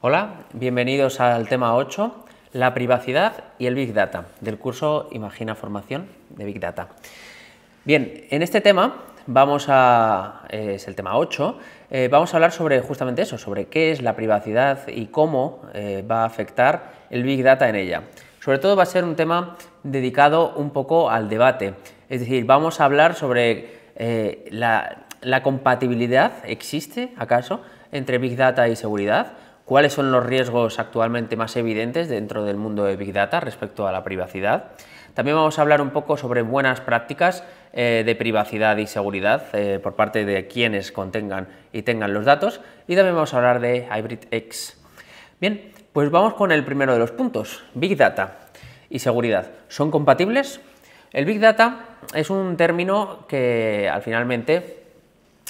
Hola, bienvenidos al tema 8, la privacidad y el Big Data, del curso Imagina Formación de Big Data. Bien, en este tema vamos a, eh, es el tema 8, eh, vamos a hablar sobre justamente eso, sobre qué es la privacidad y cómo eh, va a afectar el Big Data en ella. Sobre todo va a ser un tema dedicado un poco al debate, es decir, vamos a hablar sobre la compatibilidad, ¿existe acaso?, entre Big Data y seguridad, cuáles son los riesgos actualmente más evidentes dentro del mundo de Big Data respecto a la privacidad. También vamos a hablar un poco sobre buenas prácticas eh, de privacidad y seguridad eh, por parte de quienes contengan y tengan los datos. Y también vamos a hablar de X. Bien, pues vamos con el primero de los puntos, Big Data y seguridad. ¿Son compatibles? El Big Data es un término que al finalmente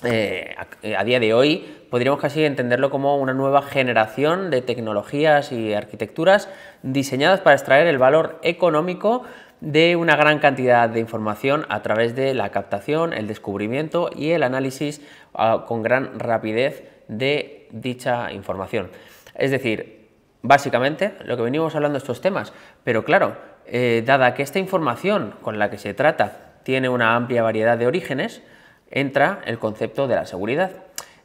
eh, a día de hoy podríamos casi entenderlo como una nueva generación de tecnologías y arquitecturas diseñadas para extraer el valor económico de una gran cantidad de información a través de la captación, el descubrimiento y el análisis ah, con gran rapidez de dicha información. Es decir, básicamente lo que venimos hablando estos temas, pero claro, eh, dada que esta información con la que se trata tiene una amplia variedad de orígenes, entra el concepto de la seguridad.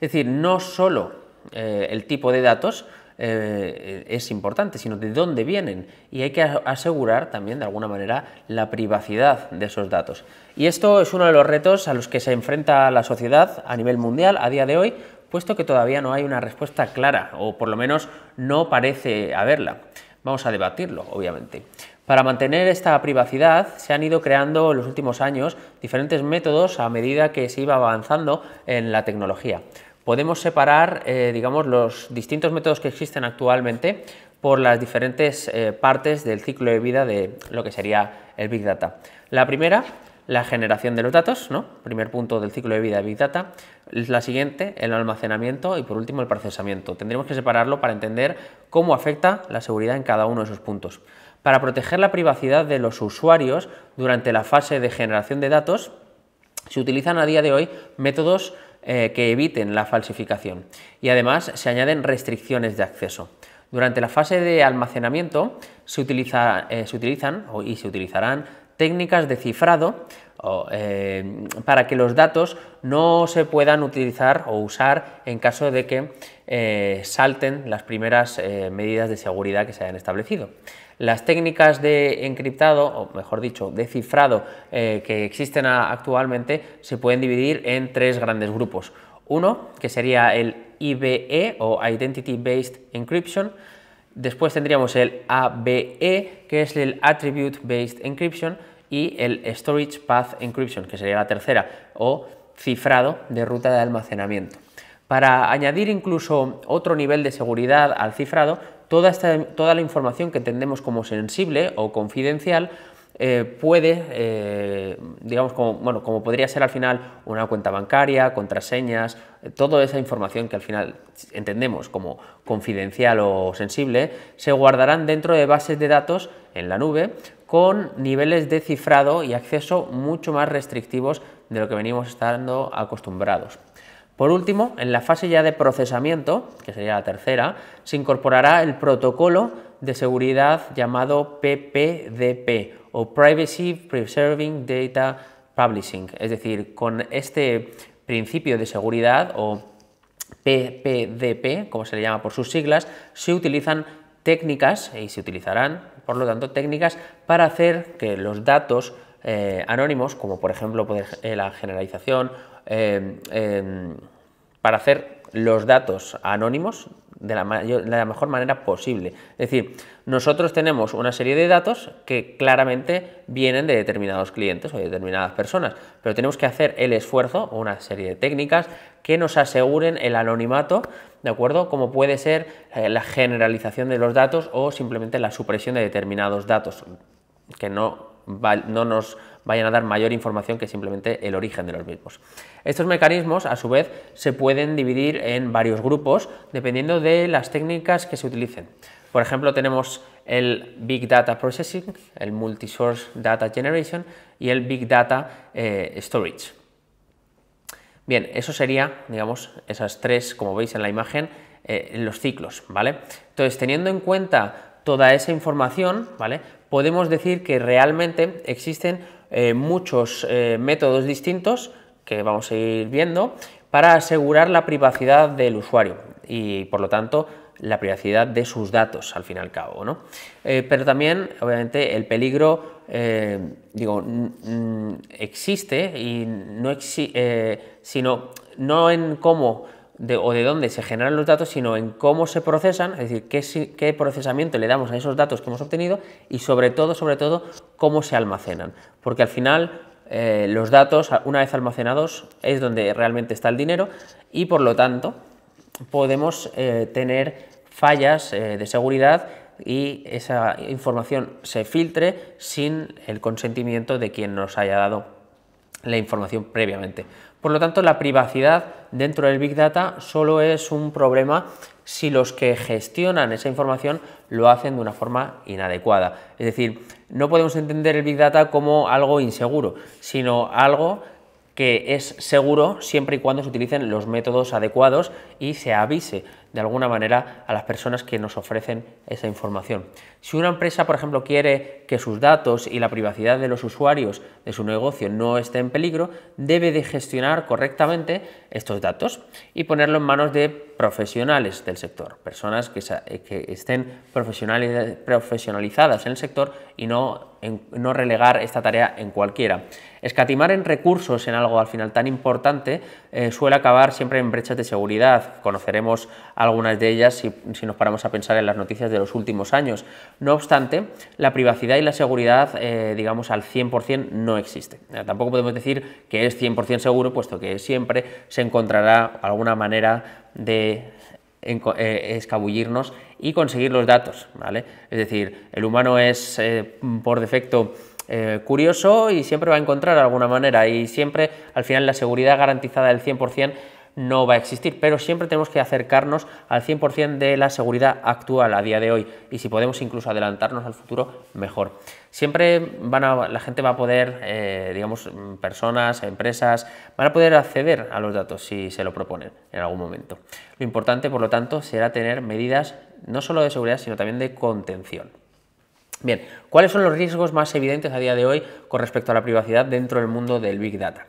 Es decir, no solo eh, el tipo de datos eh, es importante, sino de dónde vienen. Y hay que asegurar también, de alguna manera, la privacidad de esos datos. Y esto es uno de los retos a los que se enfrenta la sociedad a nivel mundial a día de hoy, puesto que todavía no hay una respuesta clara, o por lo menos no parece haberla. Vamos a debatirlo, obviamente. Para mantener esta privacidad se han ido creando en los últimos años diferentes métodos a medida que se iba avanzando en la tecnología podemos separar, eh, digamos, los distintos métodos que existen actualmente por las diferentes eh, partes del ciclo de vida de lo que sería el Big Data. La primera, la generación de los datos, ¿no? primer punto del ciclo de vida de Big Data. La siguiente, el almacenamiento y por último el procesamiento. Tendremos que separarlo para entender cómo afecta la seguridad en cada uno de esos puntos. Para proteger la privacidad de los usuarios durante la fase de generación de datos, se utilizan a día de hoy métodos eh, que eviten la falsificación y además se añaden restricciones de acceso. Durante la fase de almacenamiento se, eh, utilizan y se utilizarán técnicas de cifrado eh, para que los datos no se puedan utilizar o usar en caso de que salten las primeras medidas de seguridad que se hayan establecido. Las técnicas de encriptado, o mejor dicho, de cifrado eh, que existen actualmente, se pueden dividir en tres grandes grupos. Uno, que sería el IBE o Identity Based Encryption. Después tendríamos el ABE, que es el Attribute Based Encryption, y el Storage Path Encryption, que sería la tercera, o cifrado de ruta de almacenamiento. Para añadir incluso otro nivel de seguridad al cifrado, toda, la información que entendemos como sensible o confidencial eh, puede, eh, digamos, como, podría ser al final una cuenta bancaria, contraseñas, toda esa información que al final entendemos como confidencial o sensible, se guardarán dentro de bases de datos en la nube con niveles de cifrado y acceso mucho más restrictivos de lo que venimos estando acostumbrados. Por último, en la fase ya de procesamiento, que sería la tercera, se incorporará el protocolo de seguridad llamado PPDP o Privacy Preserving Data Publishing, es decir, con este principio de seguridad o PPDP, como se le llama por sus siglas, se utilizan técnicas y se utilizarán, por lo tanto, técnicas para hacer que los datos eh, anónimos, como por ejemplo eh, la generalización, eh, em, para hacer los datos anónimos de la, la, mejor manera posible. Es decir, nosotros tenemos una serie de datos que claramente vienen de determinados clientes o de determinadas personas, pero tenemos que hacer el esfuerzo o una serie de técnicas que nos aseguren el anonimato, ¿de acuerdo? Como puede ser eh, la generalización de los datos o simplemente la supresión de determinados datos, que no no nos vayan a dar mayor información que simplemente el origen de los mismos. Estos mecanismos, a su vez, se pueden dividir en varios grupos dependiendo de las técnicas que se utilicen. Por ejemplo, tenemos el Big Data Processing, el Multi Source Data Generation y el Big Data eh, Storage. Bien, eso sería, digamos, esas tres, como veis en la imagen, en eh, los ciclos, ¿vale? Entonces, teniendo en cuenta toda esa información, ¿vale? podemos decir que realmente existen eh, muchos eh, métodos distintos que vamos a ir viendo para asegurar la privacidad del usuario y por lo tanto la privacidad de sus datos al fin y al cabo. Eh, pero también obviamente el peligro digo, existe y no sino no en cómo o de dónde se generan los datos, sino en cómo se procesan, es decir, qué, qué, procesamiento le damos a esos datos que hemos obtenido y sobre todo, sobre todo, cómo se almacenan. Porque al final eh, los datos, una vez almacenados, es donde realmente está el dinero y por lo tanto podemos eh, tener fallas eh, de seguridad y esa información se filtre sin el consentimiento de quien nos haya dado la información previamente. Por lo tanto, la privacidad dentro del Big Data solo es un problema si los que gestionan esa información lo hacen de una forma inadecuada. Es decir, no podemos entender el Big Data como algo inseguro, sino algo que es seguro siempre y cuando se utilicen los métodos adecuados y se avise de alguna manera a las personas que nos ofrecen esa información. Si una empresa, por ejemplo, quiere que sus datos y la privacidad de los usuarios de su negocio no esté en peligro, debe de gestionar correctamente estos datos y ponerlo en manos de profesionales del sector, personas que, eh, estén profesionalizadas en el sector y no, no relegar esta tarea en cualquiera. Escatimar en recursos en algo al final tan importante eh, suele acabar siempre en brechas de seguridad. Conoceremos algunas de ellas si, nos paramos a pensar en las noticias de los últimos años. No obstante, la privacidad y la seguridad, eh, digamos, al 100% no existen. Eh, tampoco podemos decir que es 100% seguro, puesto que siempre se encontrará alguna manera de escabullirnos y conseguir los datos, ¿vale? Es decir, el humano es por defecto eh, curioso y siempre va a encontrar alguna manera y siempre al final la seguridad garantizada del 100% no va a existir, pero siempre tenemos que acercarnos al 100% de la seguridad actual a día de hoy y si podemos incluso adelantarnos al futuro, mejor. Siempre van a, la gente va a poder, eh, digamos, personas, empresas, van a poder acceder a los datos si se lo proponen en algún momento. Lo importante, por lo tanto, será tener medidas no solo de seguridad, sino también de contención. Bien, ¿cuáles son los riesgos más evidentes a día de hoy con respecto a la privacidad dentro del mundo del Big Data?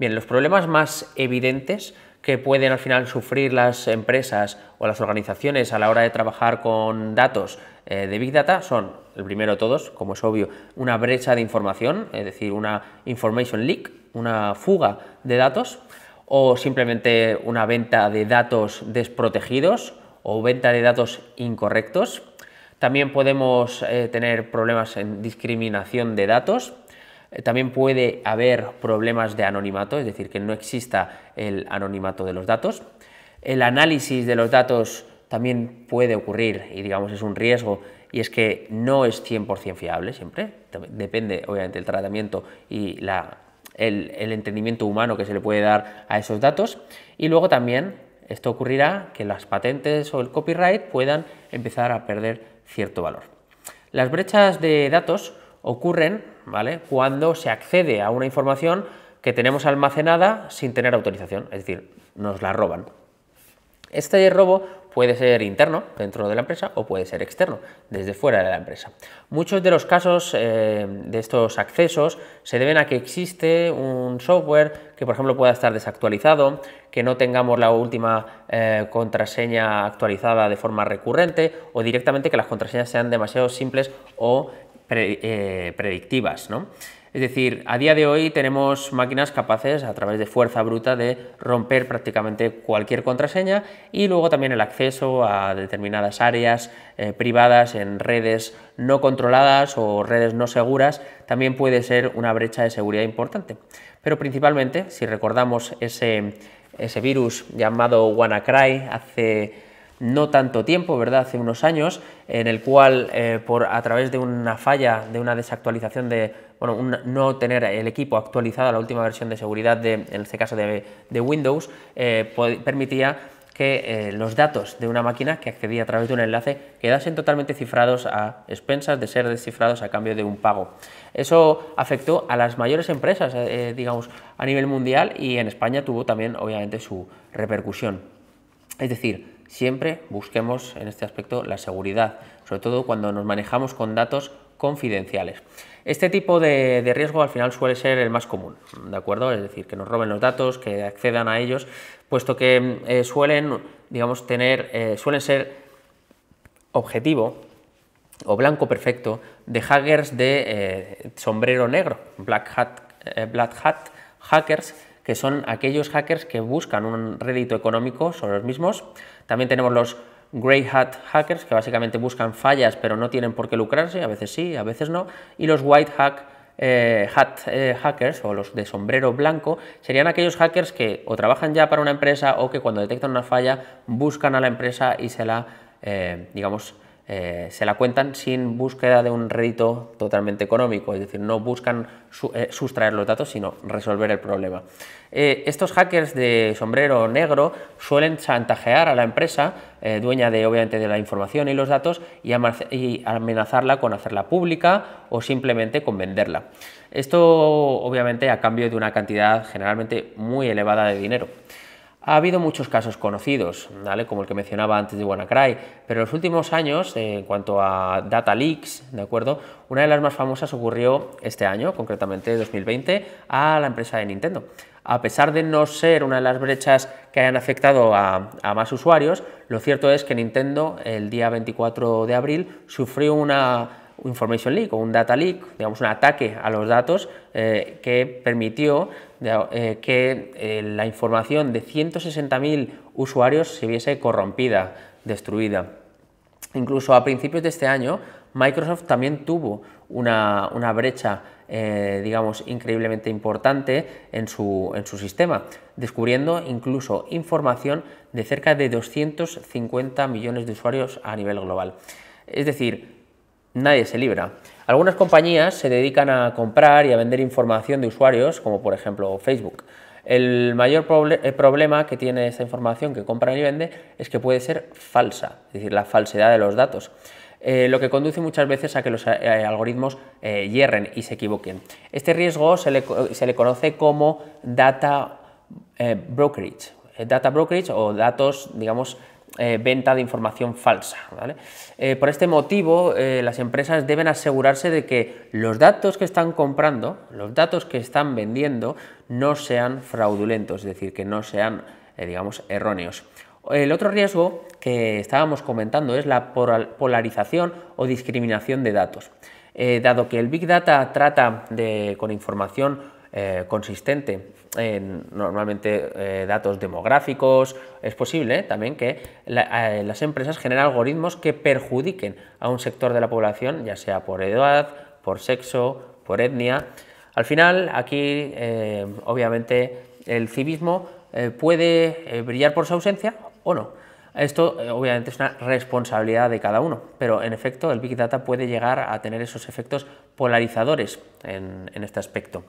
Bien, los problemas más evidentes que pueden al final sufrir las empresas o las organizaciones a la hora de trabajar con datos eh, de Big Data son, el primero todos, como es obvio, una brecha de información, es decir, una information leak, una fuga de datos, o simplemente una venta de datos desprotegidos o venta de datos incorrectos. También podemos eh, tener problemas en discriminación de datos. Eh, también puede haber problemas de anonimato, es decir, que no exista el anonimato de los datos. El análisis de los datos también puede ocurrir y digamos es un riesgo y es que no es 100% fiable siempre, depende obviamente del tratamiento y la, el, entendimiento humano que se le puede dar a esos datos y luego también esto ocurrirá que las patentes o el copyright puedan empezar a perder cierto valor. Las brechas de datos ocurren ¿vale? cuando se accede a una información que tenemos almacenada sin tener autorización, es decir, nos la roban. Este robo Puede ser interno dentro de la empresa o puede ser externo desde fuera de la empresa. Muchos de los casos eh, de estos accesos se deben a que existe un software que por ejemplo pueda estar desactualizado, que no tengamos la última eh, contraseña actualizada de forma recurrente o directamente que las contraseñas sean demasiado simples o eh, predictivas. ¿no? Es decir, a día de hoy tenemos máquinas capaces a través de fuerza bruta de romper prácticamente cualquier contraseña y luego también el acceso a determinadas áreas eh, privadas en redes no controladas o redes no seguras también puede ser una brecha de seguridad importante. Pero principalmente, si recordamos ese, ese virus llamado WannaCry hace no tanto tiempo, ¿verdad? Hace unos años, en el cual eh, por, a través de una falla, de una desactualización de bueno, no tener el equipo actualizado a la última versión de seguridad, de, en este caso de, Windows, eh, permitía que eh, los datos de una máquina que accedía a través de un enlace quedasen totalmente cifrados a expensas de ser descifrados a cambio de un pago. Eso afectó a las mayores empresas, eh, digamos, a nivel mundial y en España tuvo también, obviamente, su repercusión. Es decir, siempre busquemos en este aspecto la seguridad, sobre todo cuando nos manejamos con datos confidenciales. Este tipo de, riesgo al final suele ser el más común, ¿de acuerdo? Es decir, que nos roben los datos, que accedan a ellos, puesto que eh, suelen, digamos, tener, eh, suelen ser objetivo o blanco perfecto de hackers de eh, sombrero negro, black hat, black hat hackers, que son aquellos hackers que buscan un rédito económico son los mismos. También tenemos los Grey Hat Hackers, que básicamente buscan fallas pero no tienen por qué lucrarse, a veces sí, a veces no, y los White Hat eh, eh, Hackers o los de sombrero blanco serían aquellos hackers que o trabajan ya para una empresa o que cuando detectan una falla buscan a la empresa y se la, eh, digamos, eh, se la cuentan sin búsqueda de un rédito totalmente económico, es decir, no buscan eh, sustraer los datos, sino resolver el problema. Eh, estos hackers de sombrero negro suelen chantajear a la empresa, dueña de obviamente de la información y los datos, y amenazarla con hacerla pública o simplemente con venderla. Esto obviamente a cambio de una cantidad generalmente muy elevada de dinero. Ha habido muchos casos conocidos, ¿vale? como el que mencionaba antes de WannaCry, pero en los últimos años, eh, en cuanto a data leaks, ¿de acuerdo? una de las más famosas ocurrió este año, concretamente 2020, a la empresa de Nintendo. A pesar de no ser una de las brechas que hayan afectado a más usuarios, lo cierto es que Nintendo el día 24 de abril sufrió una un information leak o un data leak, digamos un ataque a los datos eh, que permitió eh, que eh, la información de 160.000 usuarios se viese corrompida, destruida. Incluso a principios de este año, Microsoft también tuvo una, brecha, digamos, increíblemente importante en su, en su sistema, descubriendo incluso información de cerca de 250 millones de usuarios a nivel global. Es decir, nadie se libra. Algunas compañías se dedican a comprar y a vender información de usuarios, como por ejemplo Facebook. El mayor eh, problema que tiene esta información que compran y venden es que puede ser falsa, es decir, la falsedad de los datos. Eh, lo que conduce muchas veces a que los eh, algoritmos hierren y se equivoquen. Este riesgo se le, se le conoce como data brokerage, data brokerage o datos, digamos, eh, venta de información falsa. Eh, por este motivo, eh, las empresas deben asegurarse de que los datos que están comprando, los datos que están vendiendo, no sean fraudulentos, es decir, que no sean, digamos, erróneos. El otro riesgo que estábamos comentando es la polarización o discriminación de datos. dado que el Big Data trata con información eh, consistente en normalmente eh, datos demográficos, es posible eh, también que las empresas generen algoritmos que perjudiquen a un sector de la población, ya sea por edad, por sexo, por etnia. Al final, aquí obviamente el civismo puede brillar por su ausencia o no. Esto obviamente es una responsabilidad de cada uno, pero en efecto el Big Data puede llegar a tener esos efectos polarizadores en este aspecto.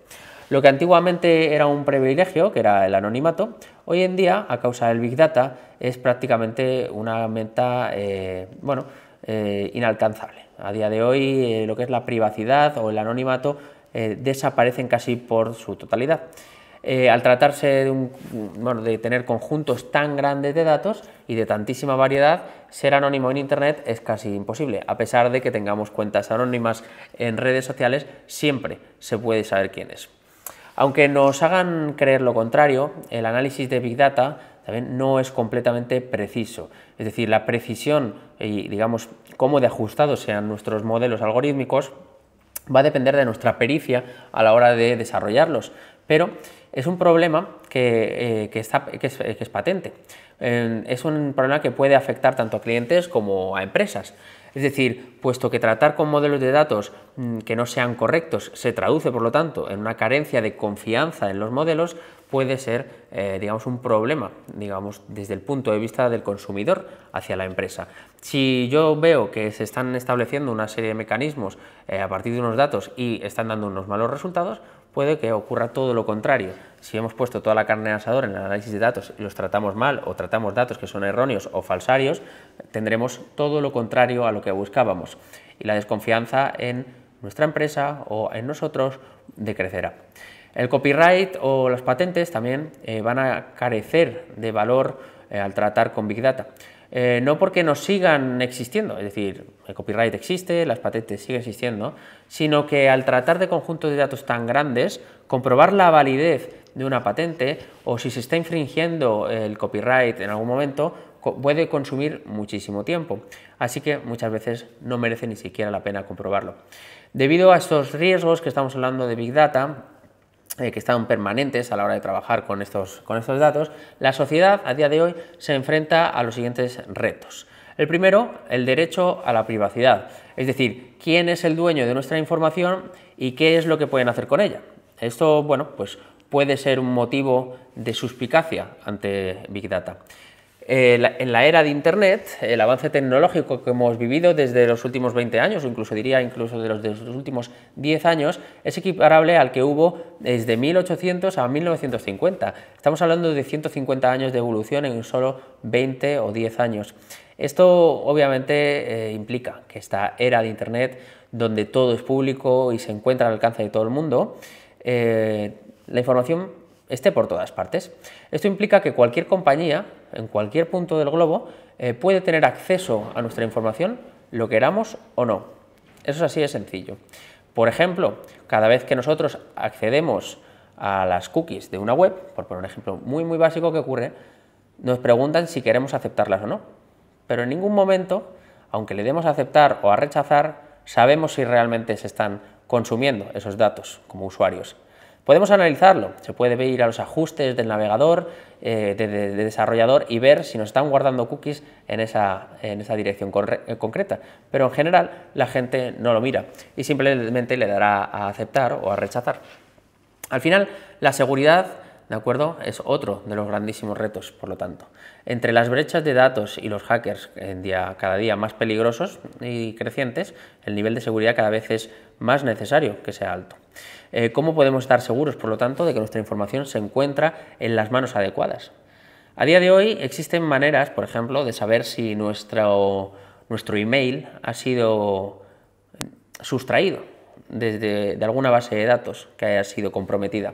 Lo que antiguamente era un privilegio, que era el anonimato, hoy en día, a causa del Big Data, es prácticamente una meta eh, bueno, eh, inalcanzable. A día de hoy, eh, lo que es la privacidad o el anonimato desaparecen casi por su totalidad. al tratarse de, un, bueno, de tener conjuntos tan grandes de datos y de tantísima variedad, ser anónimo en Internet es casi imposible. A pesar de que tengamos cuentas anónimas en redes sociales, siempre se puede saber quién es. Aunque nos hagan creer lo contrario, el análisis de Big Data también no es completamente preciso. Es decir, la precisión y, digamos, cómo de ajustados sean nuestros modelos algorítmicos va a depender de nuestra pericia a la hora de desarrollarlos. Pero es un problema que, eh, está, es, patente. Eh, es un problema que puede afectar tanto a clientes como a empresas. Es decir, puesto que tratar con modelos de datos mm, que no sean correctos se traduce, por lo tanto, en una carencia de confianza en los modelos, puede ser, eh, digamos, un problema, digamos, desde el punto de vista del consumidor hacia la empresa. Si yo veo que se están estableciendo una serie de mecanismos eh, a partir de unos datos y están dando unos malos resultados, puede que ocurra todo lo contrario. Si hemos puesto toda la carne en asador en el análisis de datos y los tratamos mal o tratamos datos que son erróneos o falsarios, tendremos todo lo contrario a lo que buscábamos y la desconfianza en nuestra empresa o en nosotros decrecerá. El copyright o las patentes también eh, van a carecer de valor eh, al tratar con Big Data. Eh, no porque no sigan existiendo, es decir, el copyright existe, las patentes siguen existiendo, sino que al tratar de conjuntos de datos tan grandes, comprobar la validez de una patente o si se está infringiendo el copyright en algún momento puede consumir muchísimo tiempo, así que muchas veces no merece ni siquiera la pena comprobarlo. Debido a estos riesgos que estamos hablando de Big Data, eh, que están permanentes a la hora de trabajar con estos, con estos datos, la sociedad a día de hoy se enfrenta a los siguientes retos. El primero, el derecho a la privacidad, es decir, quién es el dueño de nuestra información y qué es lo que pueden hacer con ella. Esto, bueno, pues puede ser un motivo de suspicacia ante Big Data. Eh, en la era de Internet, el avance tecnológico que hemos vivido desde los últimos 20 años, o incluso diría incluso de los, últimos 10 años, es equiparable al que hubo desde 1800 a 1950. Estamos hablando de 150 años de evolución en solo 20 o 10 años. Esto obviamente eh, implica que esta era de Internet, donde todo es público y se encuentra al alcance de todo el mundo, eh, la información esté por todas partes. Esto implica que cualquier compañía, en cualquier punto del globo, eh, puede tener acceso a nuestra información, lo queramos o no. Eso es así de sencillo. Por ejemplo, cada vez que nosotros accedemos a las cookies de una web, por poner un ejemplo muy muy básico que ocurre, nos preguntan si queremos aceptarlas o no. Pero en ningún momento, aunque le demos a aceptar o a rechazar, sabemos si realmente se están consumiendo esos datos como usuarios. Podemos analizarlo, se puede ir a los ajustes del navegador, eh, de, desarrollador y ver si nos están guardando cookies en esa, dirección eh, concreta, pero en general la gente no lo mira y simplemente le dará a aceptar o a rechazar. Al final, la seguridad ¿De acuerdo? Es otro de los grandísimos retos, por lo tanto. Entre las brechas de datos y los hackers día, cada día más peligrosos y crecientes, el nivel de seguridad cada vez es más necesario que sea alto. Eh, ¿Cómo podemos estar seguros, por lo tanto, de que nuestra información se encuentra en las manos adecuadas? A día de hoy existen maneras, por ejemplo, de saber si nuestro, nuestro email ha sido sustraído desde, de alguna base de datos que haya sido comprometida.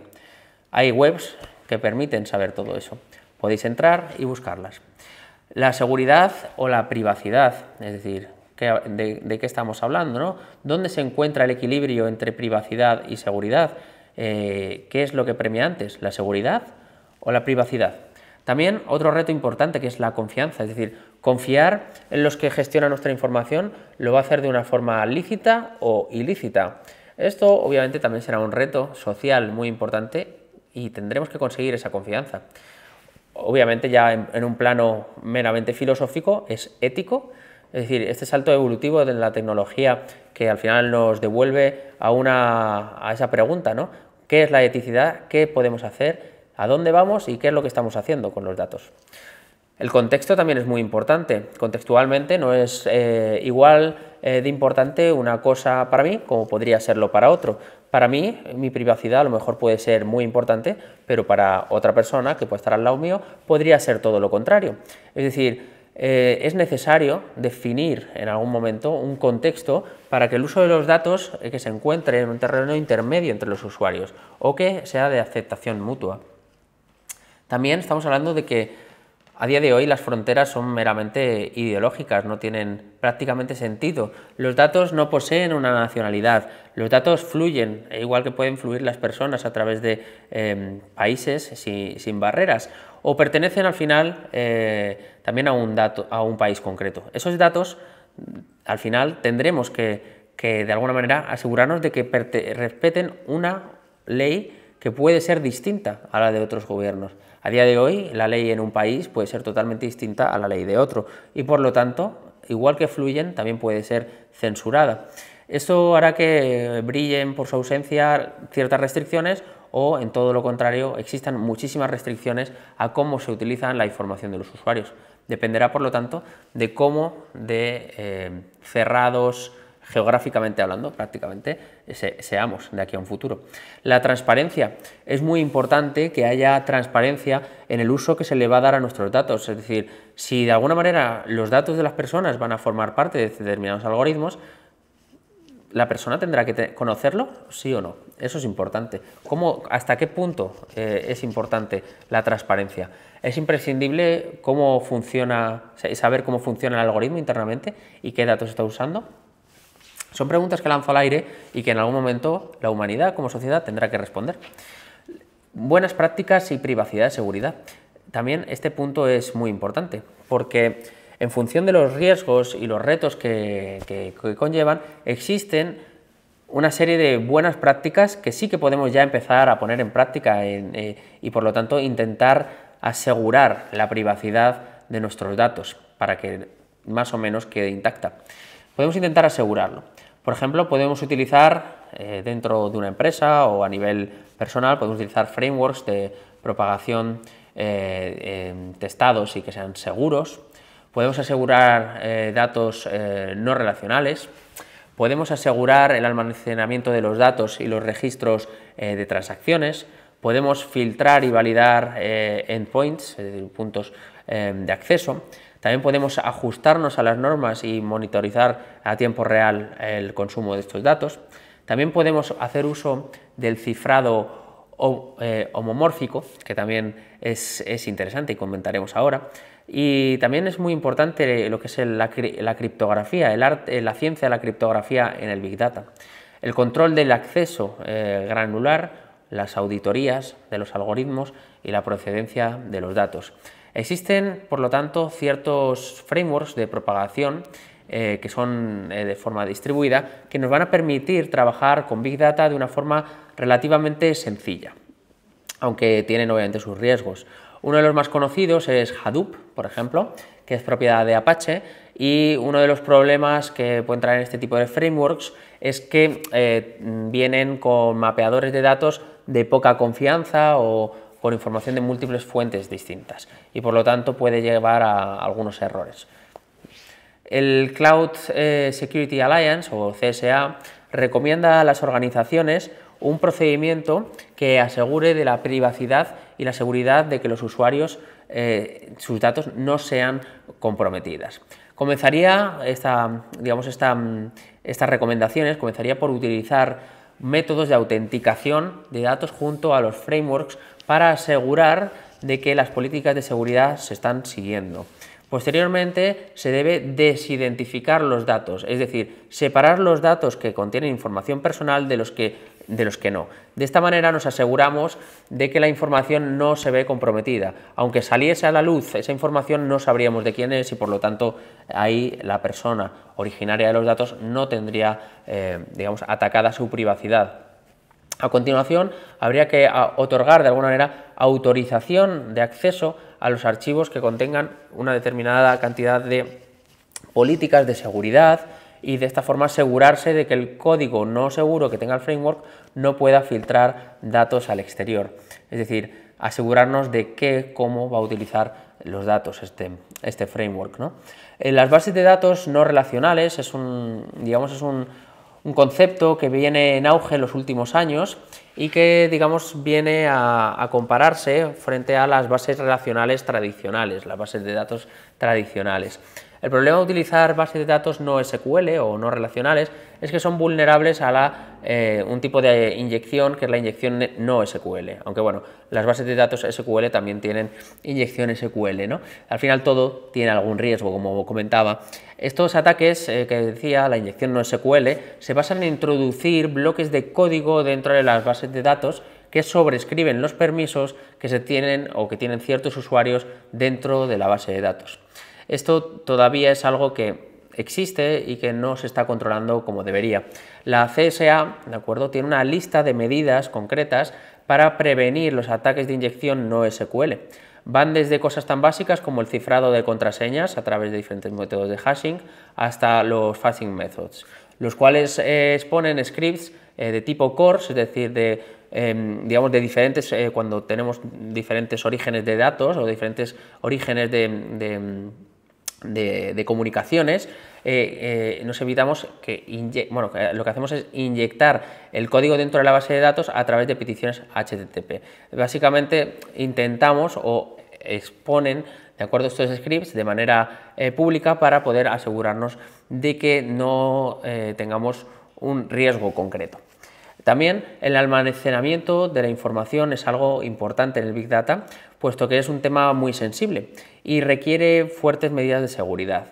Hay webs que permiten saber todo eso. Podéis entrar y buscarlas. La seguridad o la privacidad, es decir, de, qué estamos hablando, ¿no? ¿Dónde se encuentra el equilibrio entre privacidad y seguridad? Eh, ¿Qué es lo que premia antes, la seguridad o la privacidad? También otro reto importante que es la confianza, es decir, confiar en los que gestionan nuestra información lo va a hacer de una forma lícita o ilícita. Esto obviamente también será un reto social muy importante y tendremos que conseguir esa confianza. Obviamente ya en, un plano meramente filosófico es ético, es decir, este salto evolutivo de la tecnología que al final nos devuelve a, esa pregunta, ¿no? ¿Qué es la eticidad? ¿Qué podemos hacer? ¿A dónde vamos? ¿Y qué es lo que estamos haciendo con los datos? El contexto también es muy importante. Contextualmente no es eh, igual eh, de importante una cosa para mí como podría serlo para otro. Para mí, mi privacidad a lo mejor puede ser muy importante, pero para otra persona que puede estar al lado mío, podría ser todo lo contrario. Es decir, eh, es necesario definir en algún momento un contexto para que el uso de los datos eh, que se encuentre en un terreno intermedio entre los usuarios o que sea de aceptación mutua. También estamos hablando de que a día de hoy las fronteras son meramente ideológicas, no tienen prácticamente sentido. Los datos no poseen una nacionalidad, los datos fluyen, e igual que pueden fluir las personas a través de em, países sin, barreras, o pertenecen al final eh, también a un, dato, a un país concreto. Esos datos mm, al final tendremos que de alguna manera asegurarnos de que respeten una ley que puede ser distinta a la de otros gobiernos. A día de hoy, la ley en un país puede ser totalmente distinta a la ley de otro y, por lo tanto, igual que fluyen, también puede ser censurada. Esto hará que brillen por su ausencia ciertas restricciones o, en todo lo contrario, existan muchísimas restricciones a cómo se utiliza la información de los usuarios. Dependerá, por lo tanto, de cómo de eh, cerrados, geográficamente hablando, prácticamente, seamos de aquí a un futuro. La transparencia. Es muy importante que haya transparencia en el uso que se le va a dar a nuestros datos. Es decir, si de alguna manera los datos de las personas van a formar parte de determinados algoritmos, la persona tendrá que conocerlo, sí o no. Eso es importante. ¿Cómo, ¿Hasta qué punto eh, es importante la transparencia? Es imprescindible cómo funciona, saber cómo funciona el algoritmo internamente y qué datos está usando. Son preguntas que lanzo al aire y que en algún momento la humanidad como sociedad tendrá que responder. Buenas prácticas y privacidad de seguridad. También este punto es muy importante porque en función de los riesgos y los retos que, conllevan, existen una serie de buenas prácticas que sí que podemos ya empezar a poner en práctica eh, y por lo tanto intentar asegurar la privacidad de nuestros datos para que más o menos quede intacta. Podemos intentar asegurarlo. Por ejemplo, podemos utilizar eh, dentro de una empresa o a nivel personal, podemos utilizar frameworks de propagación eh, testados y que sean seguros. Podemos asegurar eh, datos no relacionales. Podemos asegurar el almacenamiento de los datos y los registros de transacciones. Podemos filtrar y validar endpoints, puntos de acceso. También podemos ajustarnos a las normas y monitorizar a tiempo real el consumo de estos datos. También podemos hacer uso del cifrado eh, homomórfico, que también es, interesante y comentaremos ahora. Y también es muy importante lo que es la, criptografía, arte, eh, la ciencia de la criptografía en el Big Data. El control del acceso eh, granular, las auditorías de los algoritmos y la procedencia de los datos. Existen, por lo tanto, ciertos frameworks de propagación eh, que son eh, de forma distribuida que nos van a permitir trabajar con Big Data de una forma relativamente sencilla, aunque tienen obviamente sus riesgos. Uno de los más conocidos es Hadoop, por ejemplo, que es propiedad de Apache, y uno de los problemas que pueden traer este tipo de frameworks es que eh, vienen con mapeadores de datos de poca confianza o con información de múltiples fuentes distintas y por lo tanto puede llevar a algunos errores. El Cloud eh, Security Alliance o CSA recomienda a las organizaciones un procedimiento que asegure de la privacidad y la seguridad de que los usuarios, eh, sus datos no sean comprometidas. Comenzaría esta, digamos, esta, estas recomendaciones, comenzaría por utilizar métodos de autenticación de datos junto a los frameworks para asegurar de que las políticas de seguridad se están siguiendo. Posteriormente, se debe desidentificar los datos, es decir, separar los datos que contienen información personal de los que, de los que no. De esta manera nos aseguramos de que la información no se ve comprometida. Aunque saliese a la luz esa información, no sabríamos de quién es y por lo tanto ahí la persona originaria de los datos no tendría, eh, digamos, atacada su privacidad. A continuación, habría que otorgar de alguna manera autorización de acceso a los archivos que contengan una determinada cantidad de políticas de seguridad y de esta forma asegurarse de que el código no seguro que tenga el framework no pueda filtrar datos al exterior. Es decir, asegurarnos de qué, cómo va a utilizar los datos este, este framework. ¿no? En eh, las bases de datos no relacionales es un, digamos, es un, un concepto que viene en auge en los últimos años y que, digamos, viene a, a, compararse frente a las bases relacionales tradicionales, las bases de datos tradicionales. El problema de utilizar bases de datos no SQL o no relacionales es que son vulnerables a eh, un tipo de inyección que es la inyección no SQL. Aunque bueno, las bases de datos SQL también tienen inyección SQL, Al final todo tiene algún riesgo, como comentaba. Estos ataques eh, que decía, la inyección no SQL, se basan en introducir bloques de código dentro de las bases de datos que sobrescriben los permisos que se tienen o que tienen ciertos usuarios dentro de la base de datos. Esto todavía es algo que existe y que no se está controlando como debería. La CSA, ¿de acuerdo?, tiene una lista de medidas concretas para prevenir los ataques de inyección no SQL. Van desde cosas tan básicas como el cifrado de contraseñas a través de diferentes métodos de hashing hasta los phashing methods, los cuales eh, exponen scripts eh, de tipo CORS, es decir, de em, digamos, de diferentes, eh, cuando tenemos diferentes orígenes de datos o diferentes orígenes de, de, comunicaciones, eh, eh, nos evitamos que, lo que hacemos es inyectar el código dentro de la base de datos a través de peticiones HTTP. Básicamente intentamos o exponen de acuerdo estos scripts de manera eh, pública para poder asegurarnos de que no tengamos un riesgo concreto. También el almacenamiento de la información es algo importante en el Big Data, puesto que es un tema muy sensible y requiere fuertes medidas de seguridad.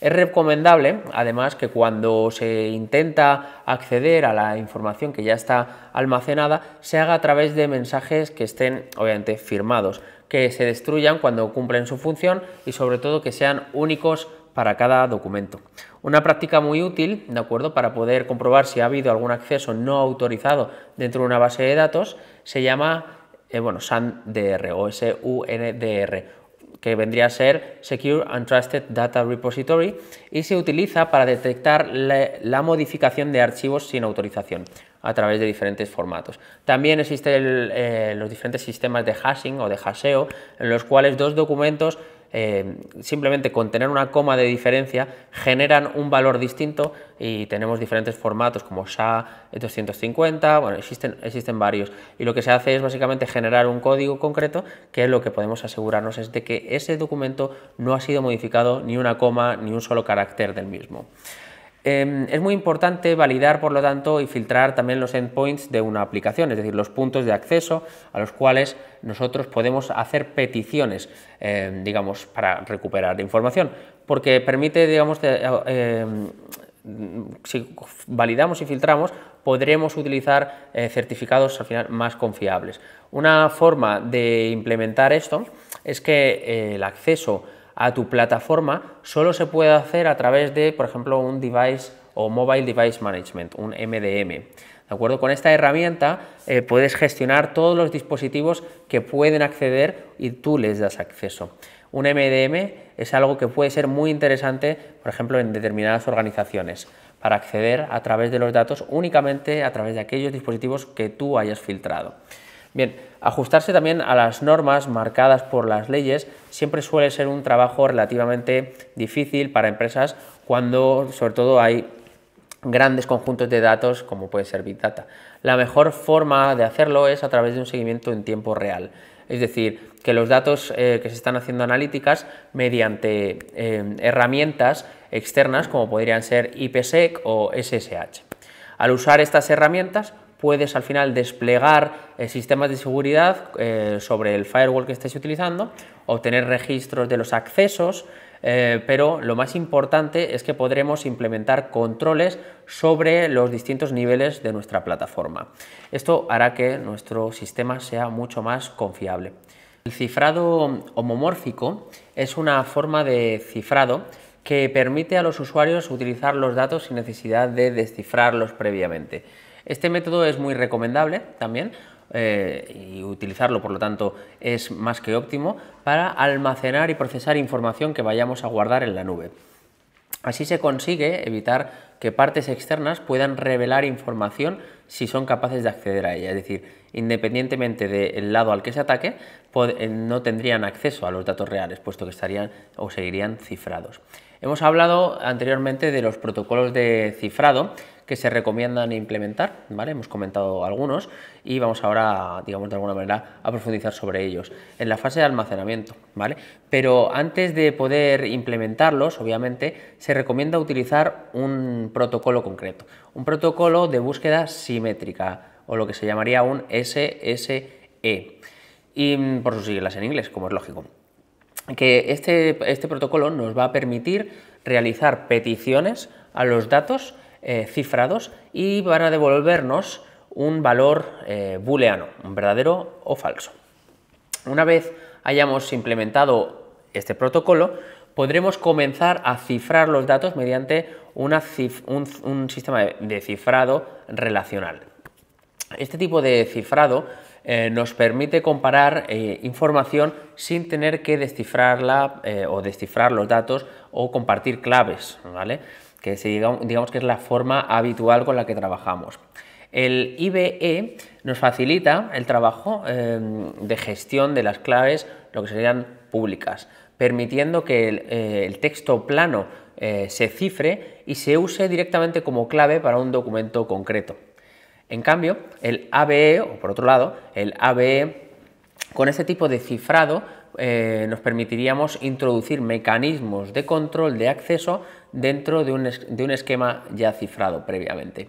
Es recomendable, además, que cuando se intenta acceder a la información que ya está almacenada, se haga a través de mensajes que estén, obviamente, firmados, que se destruyan cuando cumplen su función y, sobre todo, que sean únicos para cada documento. Una práctica muy útil, ¿de acuerdo?, para poder comprobar si ha habido algún acceso no autorizado dentro de una base de datos, se llama, eh, bueno, SANDR o SUNDR, que vendría a ser Secure and Trusted Data Repository y se utiliza para detectar la, modificación de archivos sin autorización a través de diferentes formatos. También existen eh, los diferentes sistemas de hashing o de haseo, en los cuales dos documentos eh, simplemente con tener una coma de diferencia generan un valor distinto y tenemos diferentes formatos como SHA 250, e bueno, existen, existen varios. Y lo que se hace es básicamente generar un código concreto que es lo que podemos asegurarnos es de que ese documento no ha sido modificado ni una coma ni un solo carácter del mismo. Em, es muy importante validar, por lo tanto, y filtrar también los endpoints de una aplicación, es decir, los puntos de acceso a los cuales nosotros podemos hacer peticiones, em, digamos, para recuperar información, porque permite, digamos, eh, em, si validamos y filtramos, podremos utilizar eh, certificados al final más confiables. Una forma de implementar esto es que eh, el acceso a tu plataforma solo se puede hacer a través de, por ejemplo, un device o Mobile Device Management, un MDM. ¿De acuerdo? Con esta herramienta eh, puedes gestionar todos los dispositivos que pueden acceder y tú les das acceso. Un MDM es algo que puede ser muy interesante, por ejemplo, en determinadas organizaciones, para acceder a través de los datos únicamente a través de aquellos dispositivos que tú hayas filtrado. Bien, ajustarse también a las normas marcadas por las leyes siempre suele ser un trabajo relativamente difícil para empresas cuando sobre todo hay grandes conjuntos de datos como puede ser Big Data. La mejor forma de hacerlo es a través de un seguimiento en tiempo real. Es decir, que los datos eh, que se están haciendo analíticas mediante eh, herramientas externas como podrían ser IPSEC o SSH. Al usar estas herramientas puedes al final desplegar eh, sistemas de seguridad eh, sobre el firewall que estés utilizando, obtener registros de los accesos, eh, pero lo más importante es que podremos implementar controles sobre los distintos niveles de nuestra plataforma. Esto hará que nuestro sistema sea mucho más confiable. El cifrado homomórfico es una forma de cifrado que permite a los usuarios utilizar los datos sin necesidad de descifrarlos previamente. Este método es muy recomendable también eh, y utilizarlo, por lo tanto, es más que óptimo para almacenar y procesar información que vayamos a guardar en la nube. Así se consigue evitar que partes externas puedan revelar información si son capaces de acceder a ella. Es decir, independientemente del lado al que se ataque, eh, no tendrían acceso a los datos reales, puesto que estarían o seguirían cifrados. Hemos hablado anteriormente de los protocolos de cifrado, que se recomiendan implementar, ¿vale? Hemos comentado algunos y vamos ahora, digamos de alguna manera, a profundizar sobre ellos en la fase de almacenamiento, ¿vale? Pero antes de poder implementarlos, obviamente, se recomienda utilizar un protocolo concreto, un protocolo de búsqueda simétrica o lo que se llamaría un SSE, y mm, por sus siglas en inglés, como es lógico. Que este, este protocolo nos va a permitir realizar peticiones a los datos eh, cifrados y van a devolvernos un valor eh, booleano, un verdadero o falso. Una vez hayamos implementado este protocolo, podremos comenzar a cifrar los datos mediante un, sistema de, cifrado relacional. Este tipo de cifrado eh, nos permite comparar información sin tener que descifrarla o descifrar los datos o compartir claves, ¿vale? que es, digamos que es la forma habitual con la que trabajamos. El IBE nos facilita el trabajo em, de gestión de las claves, lo que serían públicas, permitiendo que el, eh, texto plano eh, se cifre y se use directamente como clave para un documento concreto. En cambio, el ABE, o por otro lado, el ABE con este tipo de cifrado eh, nos permitiríamos introducir mecanismos de control de acceso dentro de un, esquema ya cifrado previamente.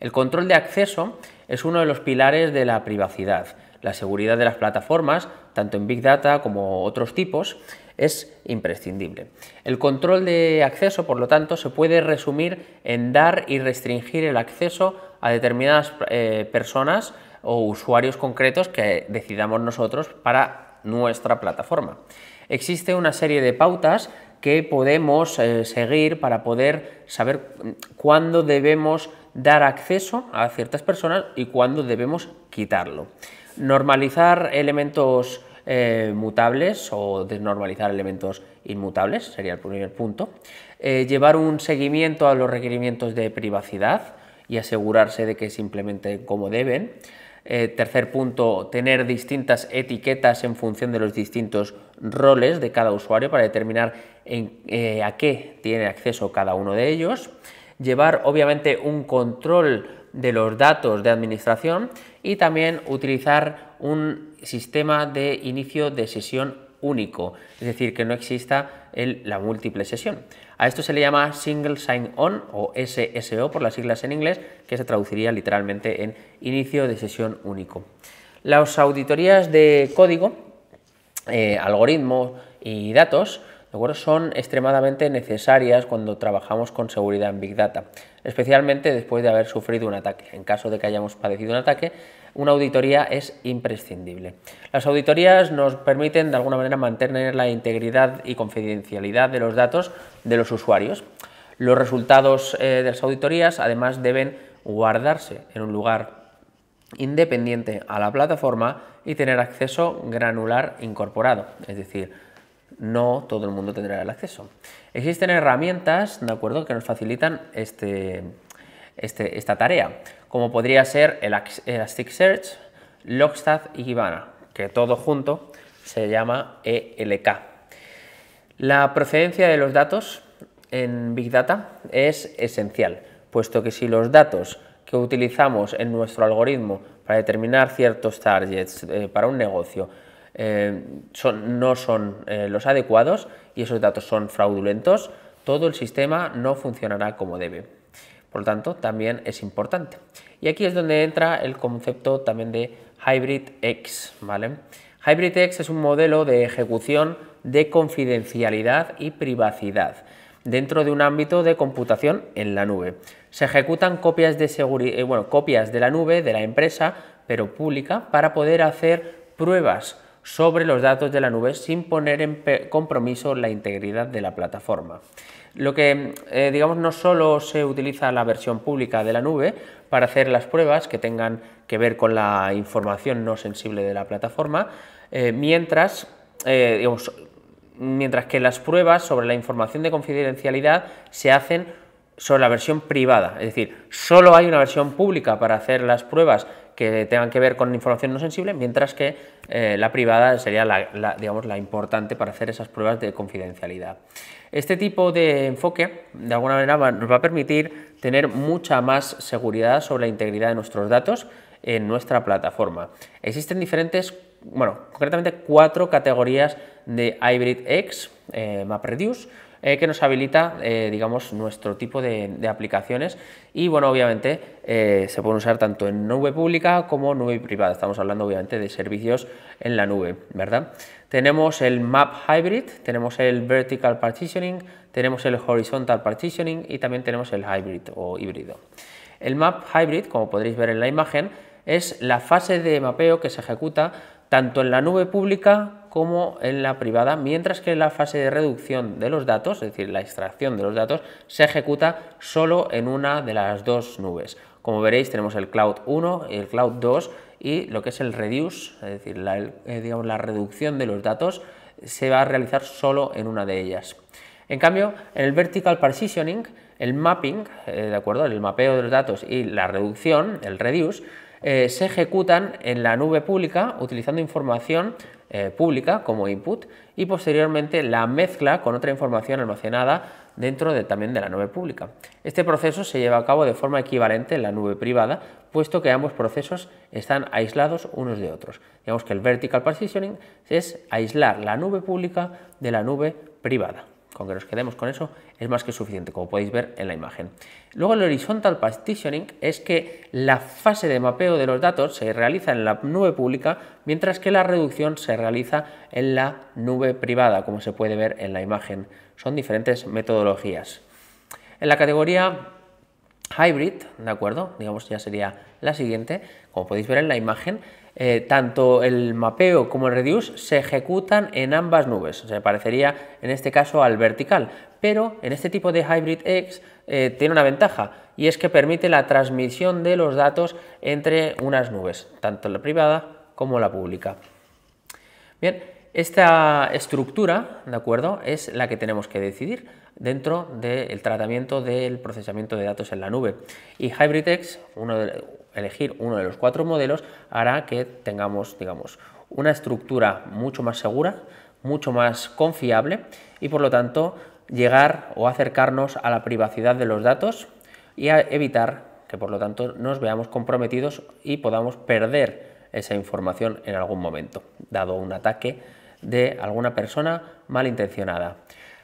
El control de acceso es uno de los pilares de la privacidad. La seguridad de las plataformas, tanto en Big Data como otros tipos, es imprescindible. El control de acceso, por lo tanto, se puede resumir en dar y restringir el acceso a determinadas eh, personas o usuarios concretos que decidamos nosotros para nuestra plataforma. Existe una serie de pautas que podemos eh, seguir para poder saber cuándo debemos dar acceso a ciertas personas y cuándo debemos quitarlo. Normalizar elementos eh, mutables o desnormalizar elementos inmutables sería el primer punto. Eh, llevar un seguimiento a los requerimientos de privacidad y asegurarse de que se implementen como deben. Eh, tercer punto, tener distintas etiquetas en función de los distintos roles de cada usuario para determinar eh, a qué tiene acceso cada uno de ellos. Llevar obviamente un control de los datos de administración y también utilizar un sistema de inicio de sesión único, es decir, que no exista la múltiple sesión. A esto se le llama Single Sign On o SSO por las siglas en inglés, que se traduciría literalmente en inicio de sesión único. Las auditorías de código, eh, algoritmos y datos son extremadamente necesarias cuando trabajamos con seguridad en Big Data, especialmente después de haber sufrido un ataque. En caso de que hayamos padecido un ataque, una auditoría es imprescindible. Las auditorías nos permiten de alguna manera mantener la integridad y confidencialidad de los datos de los usuarios. Los resultados eh, de las auditorías además deben guardarse en un lugar independiente a la plataforma y tener acceso granular incorporado, es decir, no todo el mundo tendrá el acceso. Existen herramientas, ¿de acuerdo?, que nos facilitan este, este, esta tarea, como podría ser el Elasticsearch, Logstash y Kibana, que todo junto se llama ELK. La procedencia de los datos en Big Data es esencial, puesto que si los datos que utilizamos en nuestro algoritmo para determinar ciertos targets eh, para un negocio eh, no son eh, los adecuados y esos datos son fraudulentos, todo el sistema no funcionará como debe. Por lo tanto, también es importante. Y aquí es donde entra el concepto también de Hybrid X, ¿vale? Hybrid X es un modelo de ejecución de confidencialidad y privacidad dentro de un ámbito de computación en la nube. Se ejecutan copias de, eh, bueno, copias de la nube de la empresa, pero pública, para poder hacer pruebas sobre los datos de la nube sin poner en compromiso la integridad de la plataforma. Lo que, eh, digamos, no solo se utiliza la versión pública de la nube para hacer las pruebas que tengan que ver con la información no sensible de la plataforma, eh, mientras, eh, mientras que las pruebas sobre la información de confidencialidad se hacen sobre la versión privada, es decir, solo hay una versión pública para hacer las pruebas que tengan que ver con información no sensible, mientras que la privada sería la importante para hacer esas pruebas de confidencialidad. Este tipo de enfoque, de alguna manera, nos va a permitir tener mucha más seguridad sobre la integridad de nuestros datos en nuestra plataforma. Existen diferentes, bueno, concretamente cuatro categorías de HybridX, X eh, MapReduce, eh, que nos habilita, eh, digamos, nuestro tipo de, aplicaciones y, bueno, obviamente eh, se pueden usar tanto en nube pública como nube privada. Estamos hablando, obviamente, de servicios en la nube, ¿verdad? Tenemos el Map Hybrid, tenemos el Vertical Partitioning, tenemos el Horizontal Partitioning y también tenemos el Hybrid o híbrido. El Map Hybrid, como podréis ver en la imagen, es la fase de mapeo que se ejecuta tanto en la nube pública como en la privada, mientras que la fase de reducción de los datos, es decir, la extracción de los datos, se ejecuta solo en una de las dos nubes. Como veréis, tenemos el Cloud 1 y el Cloud 2 y lo que es el Reduce, es decir, eh, la, reducción de los datos, se va a realizar solo en una de ellas. En cambio, en el Vertical Partitioning, el mapping, eh, ¿de acuerdo? El mapeo de los datos y la reducción, el Reduce, eh, se ejecutan en la nube pública utilizando información eh, pública como input y posteriormente la mezcla con otra información almacenada dentro de, también de la nube pública. Este proceso se lleva a cabo de forma equivalente en la nube privada, puesto que ambos procesos están aislados unos de otros. Digamos que el vertical partitioning es aislar la nube pública de la nube privada con que nos quedemos con eso es más que suficiente, como podéis ver en la imagen. Luego el horizontal partitioning es que la fase de mapeo de los datos se realiza en la nube pública, mientras que la reducción se realiza en la nube privada, como se puede ver en la imagen. Son diferentes metodologías. En la categoría hybrid, ¿de acuerdo? Digamos ya sería la siguiente, como podéis ver en la imagen, eh, tanto el mapeo como el reduce se ejecutan en ambas nubes, o se parecería en este caso al vertical, pero en este tipo de Hybrid eh, tiene una ventaja y es que permite la transmisión de los datos entre unas nubes, tanto la privada como la pública. Bien, esta estructura, ¿de acuerdo?, es la que tenemos que decidir dentro del tratamiento del procesamiento de datos en la nube. Y HybridX, uno de, elegir uno de los cuatro modelos hará que tengamos, digamos, una estructura mucho más segura, mucho más confiable y por lo tanto llegar o acercarnos a la privacidad de los datos y a evitar que por lo tanto nos veamos comprometidos y podamos perder esa información en algún momento, dado un ataque de alguna persona malintencionada.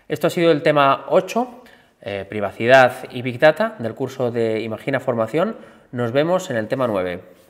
Esto ha sido el tema 8, eh, privacidad y Big Data del curso de Imagina Formación. Nos vemos en el tema 9.